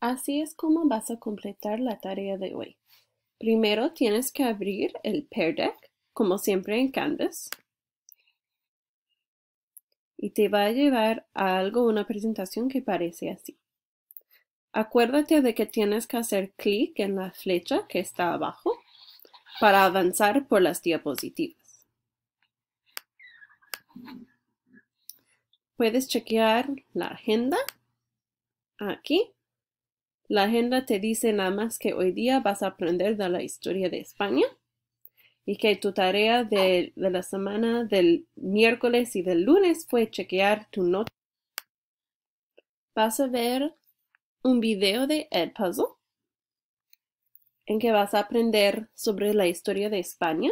Así es como vas a completar la tarea de hoy. Primero tienes que abrir el Pear Deck, como siempre en Canvas. Y te va a llevar a algo, una presentación que parece así. Acuérdate de que tienes que hacer clic en la flecha que está abajo para avanzar por las diapositivas. Puedes chequear la agenda aquí la agenda te dice nada más que hoy día vas a aprender de la historia de España y que tu tarea de, la semana del miércoles y del lunes fue chequear tu nota. Vas a ver un video de el Puzzle en que vas a aprender sobre la historia de España.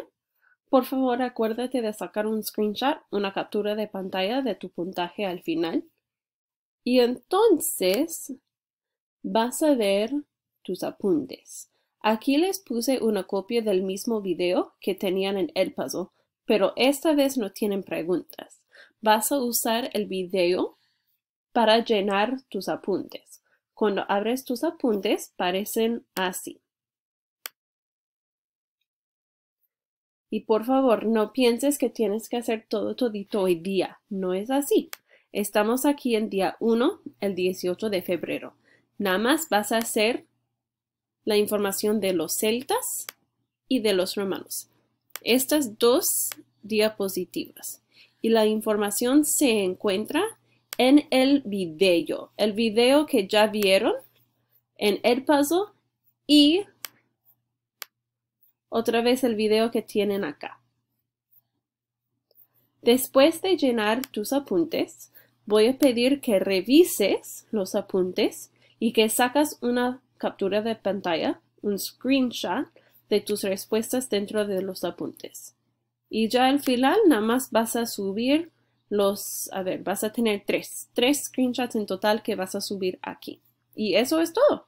Por favor, acuérdate de sacar un screenshot, una captura de pantalla de tu puntaje al final. Y entonces vas a ver tus apuntes. Aquí les puse una copia del mismo video que tenían en el Paso, pero esta vez no tienen preguntas. Vas a usar el video para llenar tus apuntes. Cuando abres tus apuntes, parecen así. Y por favor, no pienses que tienes que hacer todo todito hoy día. No es así. Estamos aquí en día 1, el 18 de febrero. Nada más vas a hacer la información de los celtas y de los romanos. Estas dos diapositivas. Y la información se encuentra en el video. El video que ya vieron en el Edpuzzle y otra vez el video que tienen acá. Después de llenar tus apuntes, voy a pedir que revises los apuntes y que sacas una captura de pantalla, un screenshot de tus respuestas dentro de los apuntes. Y ya al final nada más vas a subir los, a ver, vas a tener tres, tres screenshots en total que vas a subir aquí. Y eso es todo.